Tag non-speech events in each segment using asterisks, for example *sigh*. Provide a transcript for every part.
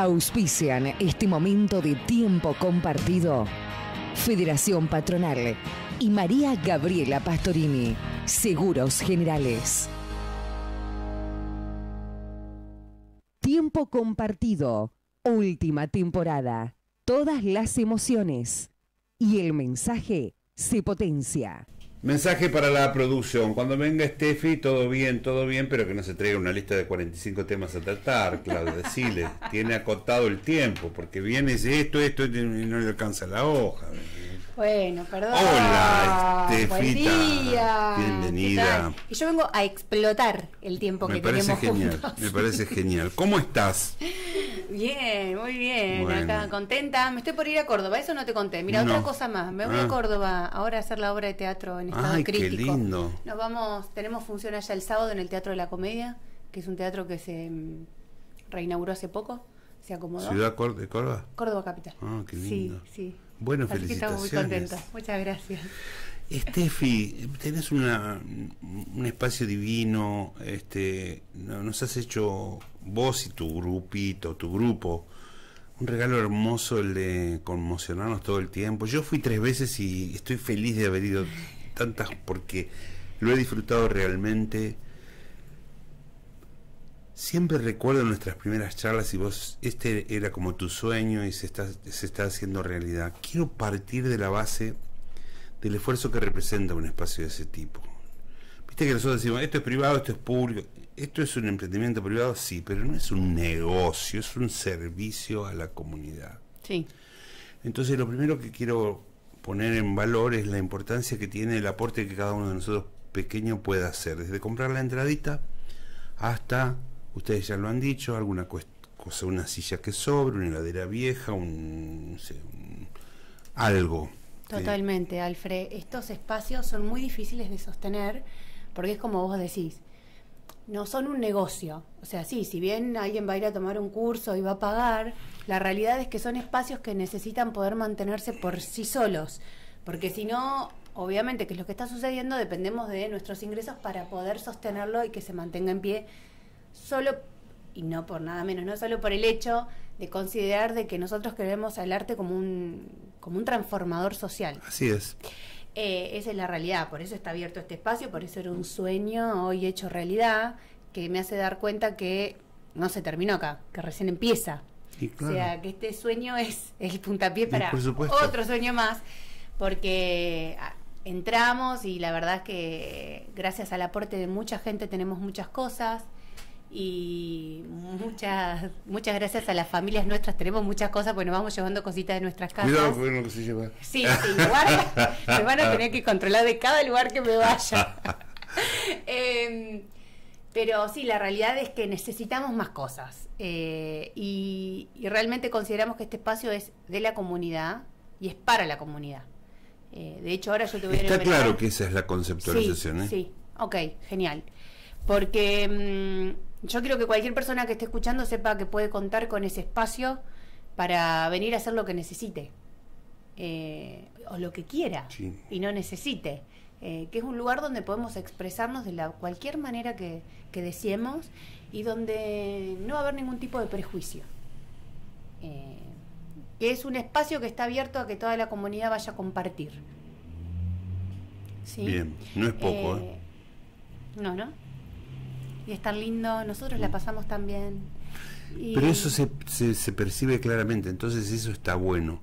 Auspician este momento de tiempo compartido. Federación Patronal y María Gabriela Pastorini, Seguros Generales. Tiempo compartido, última temporada, todas las emociones y el mensaje se potencia. Mensaje para la producción. Cuando venga Steffi, todo bien, todo bien, pero que no se traiga una lista de 45 temas a tratar, Claudio. decirle *laughs* tiene acotado el tiempo, porque viene esto, esto, y no le alcanza la hoja. Bueno, perdón. Hola, Buen día. Bienvenida. Y yo vengo a explotar el tiempo que tenemos Me parece genial, me parece genial. ¿Cómo estás? *laughs* Bien, muy bien. Acá contenta. Me estoy por ir a Córdoba, eso no te conté. Mira, otra cosa más. Me voy a ah. Córdoba ahora a hacer la obra de teatro en estado crítico. Qué lindo. Nos vamos, tenemos función allá el sábado en el Teatro de la Comedia, que es un teatro que se mm, reinauguró hace poco. Se acomodó. ¿Ciudad de Córdoba? Córdoba capital. Ah, qué lindo. Sí, sí. Bueno, Así felicitaciones. Que estamos muy contentos. Muchas gracias. Estefi, tenés un espacio divino, este, nos has hecho vos y tu grupito, tu grupo, un regalo hermoso el de conmocionarnos todo el tiempo. Yo fui tres veces y estoy feliz de haber ido tantas porque lo he disfrutado realmente. Siempre recuerdo nuestras primeras charlas y vos, este era como tu sueño y se está, se está haciendo realidad. Quiero partir de la base del esfuerzo que representa un espacio de ese tipo. Viste que nosotros decimos, esto es privado, esto es público. Esto es un emprendimiento privado, sí, pero no es un negocio, es un servicio a la comunidad. Sí. Entonces lo primero que quiero poner en valor es la importancia que tiene el aporte que cada uno de nosotros pequeño pueda hacer, desde comprar la entradita hasta, ustedes ya lo han dicho, alguna cosa, una silla que sobre, una heladera vieja, un, sé, un algo Totalmente, Alfred. Estos espacios son muy difíciles de sostener porque es como vos decís, no son un negocio. O sea, sí, si bien alguien va a ir a tomar un curso y va a pagar, la realidad es que son espacios que necesitan poder mantenerse por sí solos. Porque si no, obviamente, que es lo que está sucediendo, dependemos de nuestros ingresos para poder sostenerlo y que se mantenga en pie solo, y no por nada menos, no solo por el hecho de considerar de que nosotros creemos al arte como un, como un transformador social. Así es. Eh, esa es la realidad, por eso está abierto este espacio, por eso era un sueño hoy hecho realidad, que me hace dar cuenta que no se terminó acá, que recién empieza. O sea, que este sueño es el puntapié para otro sueño más, porque ah, entramos y la verdad es que gracias al aporte de mucha gente tenemos muchas cosas y muchas muchas gracias a las familias nuestras tenemos muchas cosas porque nos vamos llevando cositas de nuestras casas cuidado que se sí sí me van a tener que *laughs* controlar de cada lugar que me vaya *laughs* em, pero sí la realidad es que necesitamos más cosas eh, y, realmente consideramos que este espacio es de la comunidad y es para la comunidad eh, de hecho ahora yo te está claro que esa es la conceptualización sí, ¿eh? sí ok genial porque mm, yo creo que cualquier persona que esté escuchando sepa que puede contar con ese espacio para venir a hacer lo que necesite. Eh, o lo que quiera y no necesite. Eh, que es un lugar donde podemos expresarnos de la cualquier manera que, que deseemos y donde no va a haber ningún tipo de prejuicio. Eh, que es un espacio que está abierto a que toda la comunidad vaya a compartir. Bien, no es poco. no, no y es tan lindo, nosotros la mm. pasamos también Pero eso se, se, percibe claramente, entonces eso está bueno.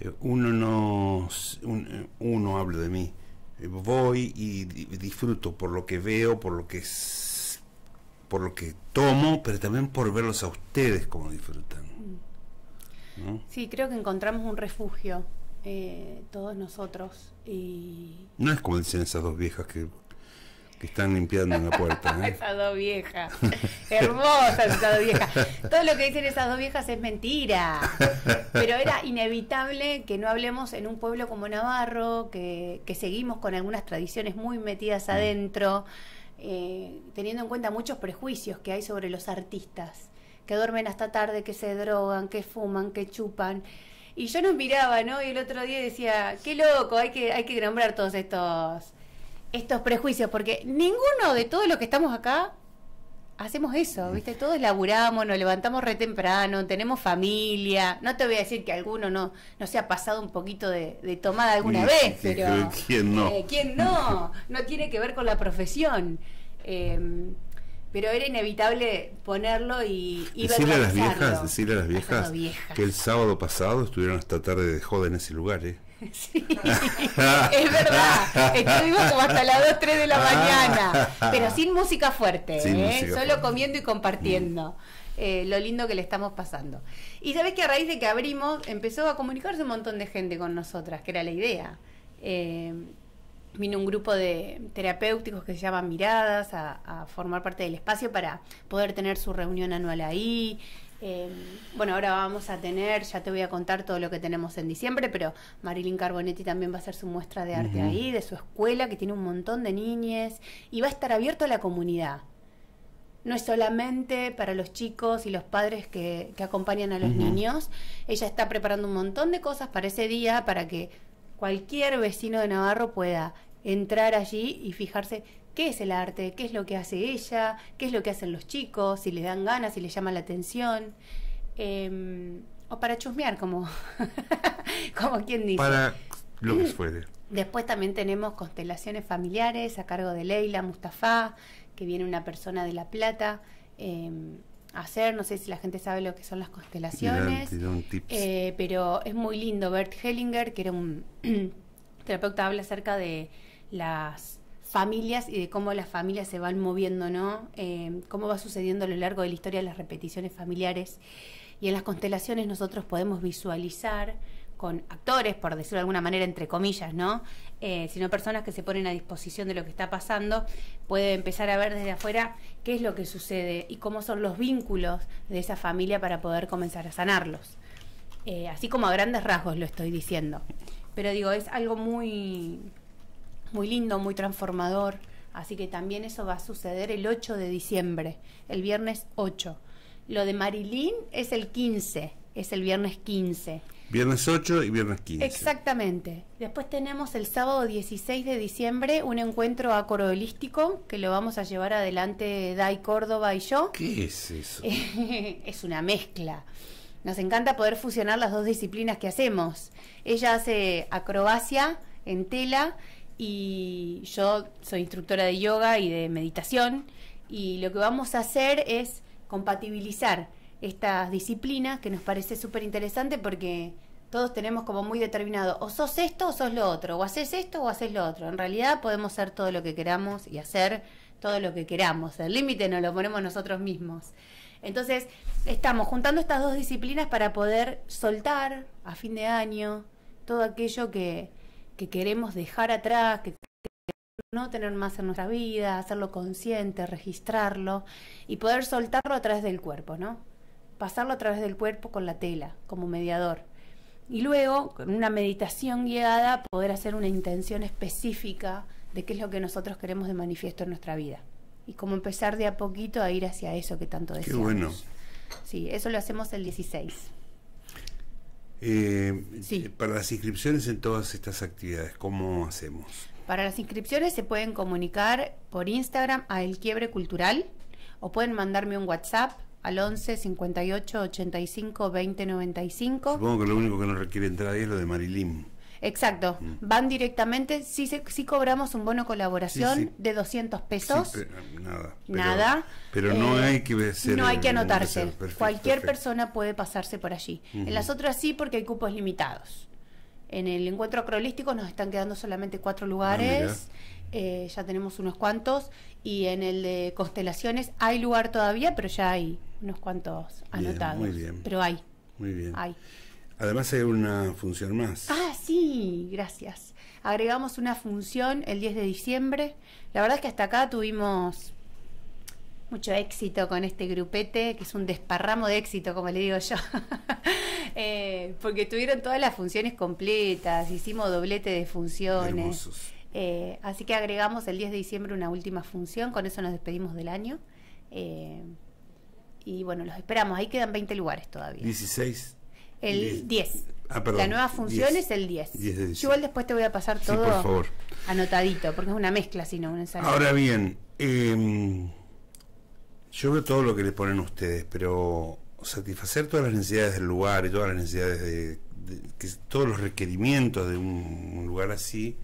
Eh, uno no, eh, uno hablo de mí, eh, voy y disfruto por lo que veo, por lo que por lo que tomo, pero también por verlos a ustedes como disfrutan. Mm. Sí, creo que encontramos un refugio todos nosotros no es como dicen esas dos viejas que están limpiando una puerta. ¿eh? *laughs* esas dos viejas. *laughs* Hermosas esas dos viejas. Todo lo que dicen esas dos viejas es mentira. Pero era inevitable que no hablemos en un pueblo como Navarro, que, que seguimos con algunas tradiciones muy metidas mm. adentro, eh, teniendo en cuenta muchos prejuicios que hay sobre los artistas, que duermen hasta tarde, que se drogan, que fuman, que chupan. Y yo nos miraba, ¿no? Y el otro día decía, qué loco, hay que, hay que nombrar todos estos estos prejuicios, porque ninguno de todos los que estamos acá hacemos eso, ¿viste? Todos laburamos, nos levantamos re temprano, tenemos familia. No te voy a decir que alguno no, no se ha pasado un poquito de, tomada alguna vez, pero. ¿Quién no? Eh, ¿Quién no? No tiene que ver con la profesión. Em, pero era inevitable ponerlo y, decirle a las viejas, decirle a las viejas, que el sábado pasado estuvieron hasta tarde de joda en ese lugar, ¿eh? *laughs* es verdad. Estuvimos como hasta las 2, 3 de la ah. mañana, pero sin música fuerte, ¿eh? solo comiendo y compartiendo. Eh, lo lindo que le estamos pasando. Y sabes que a raíz de que abrimos, empezó a comunicarse un montón de gente con nosotras, que era la idea. Eh, vino un grupo de terapéuticos que se llaman Miradas a, a, formar parte del espacio para poder tener su reunión anual ahí, eh, bueno, ahora vamos a tener, ya te voy a contar todo lo que tenemos en diciembre, pero Marilyn Carbonetti también va a hacer su muestra de arte ahí, de su escuela, que tiene un montón de niñes, y va a estar abierto a la comunidad. No es solamente para los chicos y los padres que, acompañan a los niños. Ella está preparando un montón de cosas para ese día, para que cualquier vecino de Navarro pueda entrar allí y fijarse qué es el arte, qué es lo que hace ella, qué es lo que hacen los chicos, si les dan ganas, si les llama la atención. Em, o para chusmear, como, *laughs* como quien dice. Para lo que fuere. Después también tenemos constelaciones familiares a cargo de Leila Mustafa, que viene una persona de La Plata. Eh, hacer. No sé si la gente sabe lo que son las constelaciones, eh, pero es muy lindo. Bert Hellinger, que era un *clears throat* terapeuta, habla acerca de las familias y de cómo las familias se van moviendo, ¿no? Eh, cómo va sucediendo a lo largo de la historia las repeticiones familiares. Y en las constelaciones nosotros podemos visualizar con actores, por decirlo de alguna manera, entre comillas, ¿no? Eh, sino personas que se ponen a disposición de lo que está pasando, puede empezar a ver desde afuera qué es lo que sucede y cómo son los vínculos de esa familia para poder comenzar a sanarlos. Eh, así como a grandes rasgos lo estoy diciendo. Pero digo, es algo muy, muy lindo, muy transformador. Así que también eso va a suceder el 8 de diciembre, el viernes 8. Lo de Marilyn es el 15, es el viernes 15. Viernes 8 y viernes 15. Exactamente. Después tenemos el sábado 16 de diciembre un encuentro acroholístico que lo vamos a llevar adelante Dai Córdoba y yo. ¿Qué es eso? *laughs* es una mezcla. Nos encanta poder fusionar las dos disciplinas que hacemos. Ella hace acrobacia en tela y yo soy instructora de yoga y de meditación y lo que vamos a hacer es compatibilizar estas disciplinas que nos parece súper interesante porque todos tenemos como muy determinado o sos esto o sos lo otro, o haces esto o haces lo otro. En realidad podemos ser todo lo que queramos y hacer todo lo que queramos. El límite nos lo ponemos nosotros mismos. Entonces, estamos juntando estas dos disciplinas para poder soltar a fin de año todo aquello que, que queremos dejar atrás, que queremos no tener más en nuestra vida, hacerlo consciente, registrarlo y poder soltarlo a través del cuerpo, ¿no? Pasarlo a través del cuerpo con la tela, como mediador. Y luego, con una meditación guiada, poder hacer una intención específica de qué es lo que nosotros queremos de manifiesto en nuestra vida. Y como empezar de a poquito a ir hacia eso que tanto deseamos. bueno. Sí, eso lo hacemos el 16. Eh, Para las inscripciones en todas estas actividades, ¿cómo hacemos? Para las inscripciones se pueden comunicar por Instagram a El Quiebre Cultural o pueden mandarme un WhatsApp al 11 58 85 20 95. Supongo que lo único que nos requiere entrar ahí es lo de Marilín. Exacto, mm. van directamente, sí, cobramos un bono colaboración de 200 pesos. Ah, nada. Pero, nada. Pero no eh, hay que No hay que anotarse. Cualquier persona puede pasarse por allí. En las otras sí porque hay cupos limitados. En el encuentro acrolístico nos están quedando solamente cuatro ah, lugares. Eh, ya tenemos unos cuantos y en el de constelaciones hay lugar todavía, pero ya hay unos cuantos anotados. muy bien. Pero hay. Muy bien. Hay. Además hay una función más. Ah, sí, gracias. Agregamos una función el 10 de diciembre. La verdad es que hasta acá tuvimos mucho éxito con este grupete, que es un desparramo de éxito, como le digo yo. *laughs* Eh, porque tuvieron todas las funciones completas, hicimos doblete de funciones. Eh, así que agregamos el 10 de diciembre una última función, con eso nos despedimos del año. Eh, y bueno, los esperamos, ahí quedan 20 lugares todavía. 16 el 10. Ah, la nueva función es el 10. Yo igual después te voy a pasar todo anotadito, porque es una mezcla, sino un ensayo. Ahora bien, em, yo veo todo lo que le ponen ustedes, pero satisfacer todas las necesidades del lugar y todas las necesidades de, todos los requerimientos de un, lugar así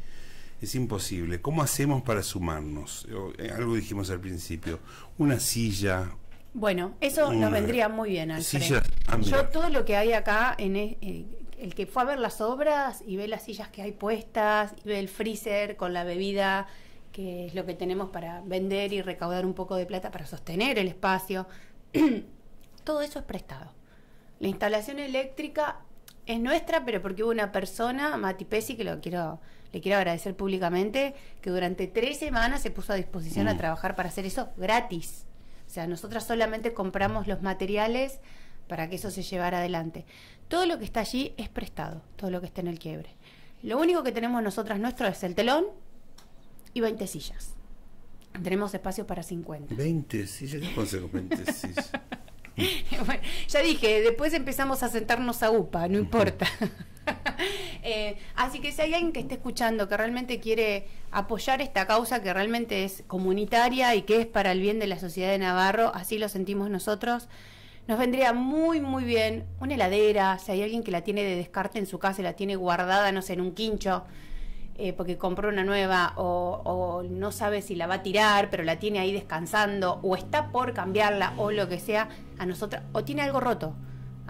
es imposible. ¿Cómo hacemos para sumarnos? Eh, algo dijimos al principio, una silla, bueno, eso nos vendría muy bien, Yo todo lo que hay acá, en eh, el que fue a ver las obras y ve las sillas que hay puestas, y ve el freezer con la bebida, que es lo que tenemos para vender y recaudar un poco de plata para sostener el espacio, *clears throat* todo eso es prestado. La instalación eléctrica es nuestra, pero porque hubo una persona, Mati Pesi, que lo quiero, le quiero agradecer públicamente, que durante tres semanas se puso a disposición a mm. trabajar para hacer eso gratis o sea, nosotras solamente compramos los materiales para que eso se llevara adelante. Todo lo que está allí es prestado, todo lo que está en el quiebre. Lo único que tenemos nosotras nuestro es el telón y 20 sillas. Tenemos espacio para 50. 20 sillas, ¿qué 20 sillas? *laughs* ya dije, después empezamos a sentarnos a UPA, no importa. *laughs* Eh, así que si hay alguien que esté escuchando que realmente quiere apoyar esta causa que realmente es comunitaria y que es para el bien de la sociedad de Navarro, así lo sentimos nosotros, nos vendría muy, muy bien una heladera, si hay alguien que la tiene de descarte en su casa y la tiene guardada, no sé, en un quincho, eh, porque compró una nueva o, o, no sabe si la va a tirar, pero la tiene ahí descansando o está por cambiarla o lo que sea, a nosotros, o tiene algo roto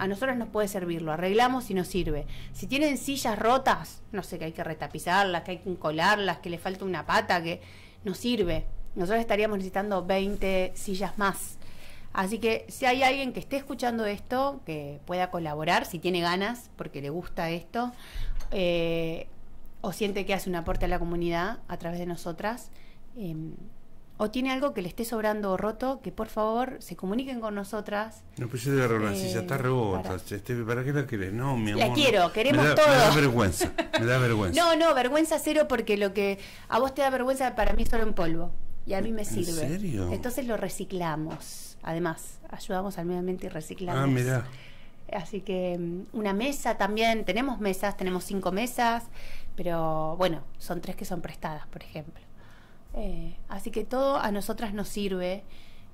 a nosotros nos puede servirlo, arreglamos y nos sirve. Si tienen sillas rotas, no sé, que hay que retapizarlas, que hay que colarlas, que le falta una pata, que no sirve. Nosotros estaríamos necesitando 20 sillas más. Así que si hay alguien que esté escuchando esto, que pueda colaborar, si tiene ganas, porque le gusta esto, eh, o siente que hace un aporte a la comunidad a través de nosotras, eh, o tiene algo que le esté sobrando o roto, que por favor se comuniquen con nosotras. No, pues yo te agarro una está rebota. Este, para. qué la querés? No, mi amor. La quiero, queremos todo. Me da vergüenza, me da vergüenza. *laughs* No, no, vergüenza cero porque lo que a vos te da vergüenza para mí es solo en polvo. Y a mí me sirve. ¿En serio? Entonces lo reciclamos. Además, ayudamos al medio ambiente y reciclamos. Ah, mira. Así que mm, una mesa también, tenemos mesas, tenemos cinco mesas, pero bueno, son tres que son prestadas, por ejemplo. Eh, así que todo a nosotras nos sirve.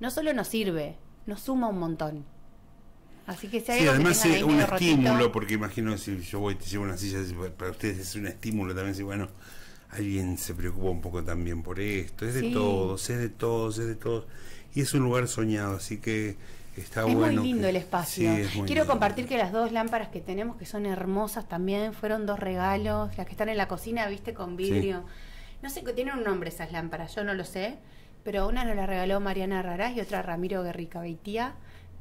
No solo nos sirve, nos suma un montón. Así que si sí, además es un estímulo, porque imagino si yo voy y te llevo una silla, para ustedes es un estímulo también, si bueno, alguien se preocupa un poco también por esto, es de todos, es de todos, es de todos, y es un lugar soñado, así que Está es muy lindo el espacio. Quiero compartir que las dos lámparas que tenemos, que son hermosas también, fueron dos regalos. Las que están en la cocina, viste, con vidrio no sé, tienen un nombre esas lámparas, yo no lo sé, pero una nos la regaló Mariana Rarás y otra Ramiro Guerrica Beitía.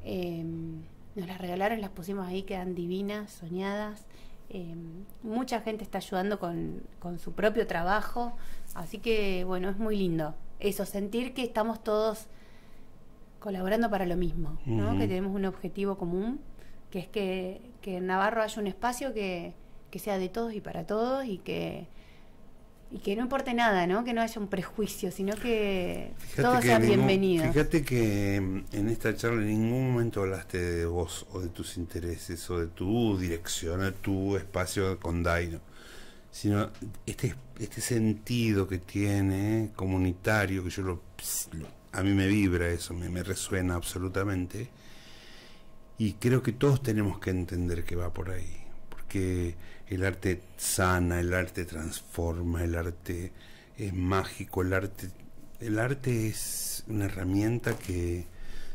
Em, nos las regalaron, las pusimos ahí, quedan divinas, soñadas. Em, mucha gente está ayudando con, su propio trabajo, así que bueno, es muy lindo eso, sentir que estamos todos colaborando para lo mismo, ¿no? que tenemos un objetivo común, que es que, en Navarro haya un espacio que sea de todos y para todos y que y que no importe nada, ¿no? Que no haya un prejuicio, sino que todo todos bienvenido Fíjate que mm, en esta charla en ningún momento hablaste de vos o de tus intereses o de tu dirección o tu espacio con Daino, sino este este sentido que tiene comunitario que yo lo, a mí me vibra eso, me, me resuena absolutamente y creo que todos tenemos que entender que va por ahí, porque el arte sana, el arte transforma, el arte es mágico, el arte, el arte es una herramienta que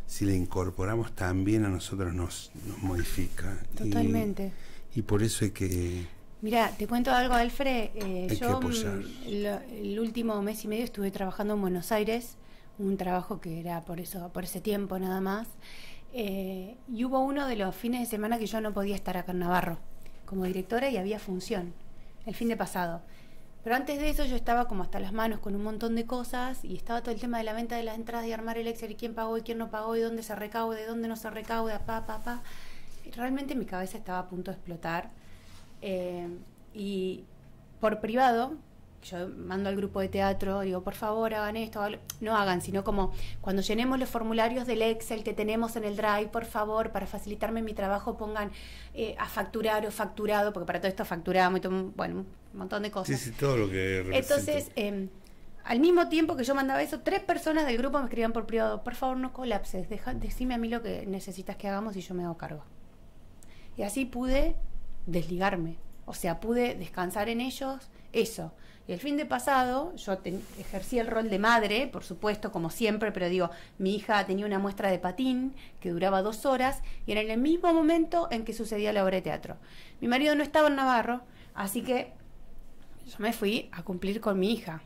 si la incorporamos también a nosotros nos, modifica. Totalmente. Y, por eso hay que... Mira, te cuento algo, Alfred. Eh, yo mm, el último mes y medio estuve trabajando en Buenos Aires, un trabajo que era por eso, por ese tiempo nada más. Eh, y hubo uno de los fines de semana que yo no podía estar acá en Navarro como directora y había función el fin de pasado. Pero antes de eso yo estaba como hasta las manos con un montón de cosas y estaba todo el tema de la venta de las entradas y armar el Excel y quién pagó y quién no pagó y dónde se recauda, de dónde no se recauda, pa, pa, pa. Y realmente mi cabeza estaba a punto de explotar. Eh, y por privado yo mando al grupo de teatro, digo, por favor, hagan esto, no hagan, sino como cuando llenemos los formularios del Excel que tenemos en el Drive, por favor, para facilitarme mi trabajo, pongan eh, a facturar o facturado, porque para todo esto facturamos y bueno, un montón de cosas. Entonces, em, al mismo tiempo que yo mandaba eso, tres personas del grupo me escribían por privado, por favor, no colapses, decime a mí lo que necesitas que hagamos y yo me hago cargo. Y así pude desligarme, o sea, pude descansar en ellos, eso. Y el fin de pasado yo ejercí el rol de madre, por supuesto, como siempre, pero digo, mi hija tenía una muestra de patín que duraba dos horas y era en el mismo momento en que sucedía la obra de teatro. Mi marido no estaba en Navarro, así que yo me fui a cumplir con mi hija.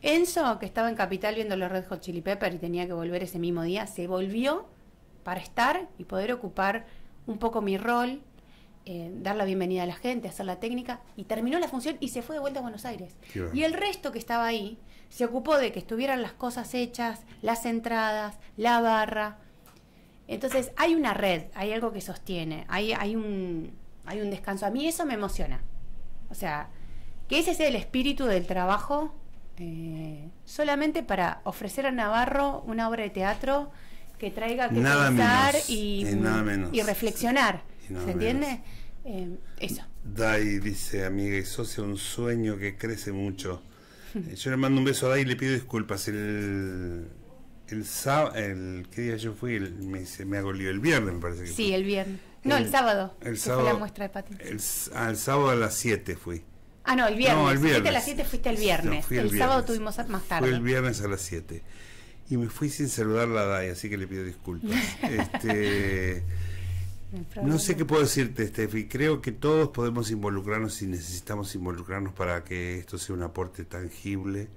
Enzo, que estaba en Capital viendo los Red Hot Chili Pepper y tenía que volver ese mismo día, se volvió para estar y poder ocupar un poco mi rol eh, dar la bienvenida a la gente, hacer la técnica, y terminó la función y se fue de vuelta a Buenos Aires. Y el resto que estaba ahí se ocupó de que estuvieran las cosas hechas, las entradas, la barra. Entonces hay una red, hay algo que sostiene, hay, hay, un, hay un descanso. A mí eso me emociona. O sea, que ese sea el espíritu del trabajo, eh, solamente para ofrecer a Navarro una obra de teatro que traiga que pensar eh, y reflexionar. ¿Se entiende? Em, eso. Dai dice, amiga y socia, un sueño que crece mucho. *laughs* yo le mando un beso a Dai y le pido disculpas. El, el sábado, el, ¿qué día yo fui? me, me agolió el viernes, me parece que Sí, el viernes. No, el, sábado. El sábado. Fue la muestra de patentes. Ah, el, sábado a las 7 fui. Ah, no, el viernes. No, el viernes. a las 7 fuiste el viernes. el, sábado tuvimos más tarde. el viernes a las 7. Y me fui sin saludar a DAI, así que le pido disculpas. *laughs* este, no, sé qué puedo decirte, Steffi. Creo que todos podemos involucrarnos y necesitamos involucrarnos para que esto sea un aporte tangible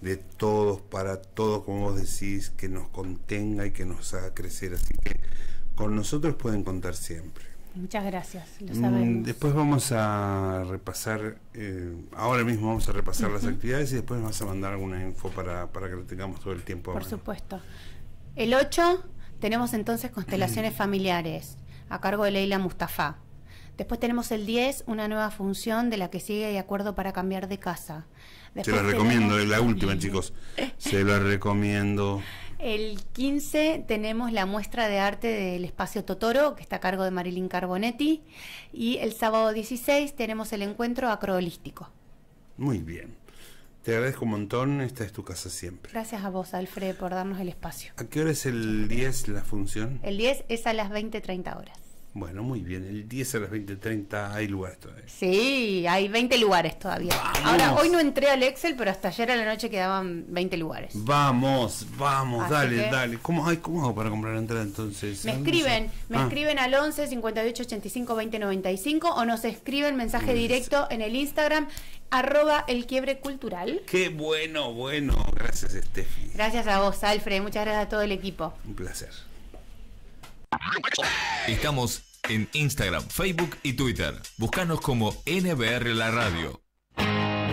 de todos, para todos, como vos decís, que nos contenga y que nos haga crecer. Así que con nosotros pueden contar siempre. Muchas gracias, mm, Después vamos a repasar, eh, ahora mismo vamos a repasar las actividades y después vas a mandar alguna info para, para que lo tengamos todo el tiempo. Por supuesto. El 8 tenemos entonces constelaciones *clears throat* familiares a cargo de Leila Mustafa. Después tenemos el 10, una nueva función de la que sigue de acuerdo para cambiar de casa. se la recomiendo, es la última, chicos. Se la recomiendo. El 15 tenemos la muestra de arte del espacio Totoro, que está a cargo de Marilyn Carbonetti. Y el sábado 16 tenemos el encuentro acroholístico. Muy bien. Te agradezco un montón, esta es tu casa siempre. Gracias a vos, Alfred, por darnos el espacio. ¿A qué hora es el 10 la función? El 10 es a las 20.30 horas. Bueno, muy bien. El 10 a las 20.30 hay lugares todavía. Sí, hay 20 lugares todavía. Ahora, hoy no entré al Excel, pero hasta ayer a la noche quedaban 20 lugares. Vamos, vamos, dale, dale. ¿Cómo, ¿Cómo hago para comprar entrada entonces? Me ah, escriben, me ah. escriben al 11 58 85 20 95 o nos escriben mensaje directo en el Instagram arroba el Qué bueno, bueno. Gracias, Steffi. Gracias a vos, Alfred. Muchas gracias a todo el equipo. Un placer. Estamos en Instagram, Facebook y Twitter. Búscanos como NBR La Radio.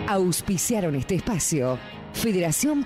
Auspiciaron este espacio. Federación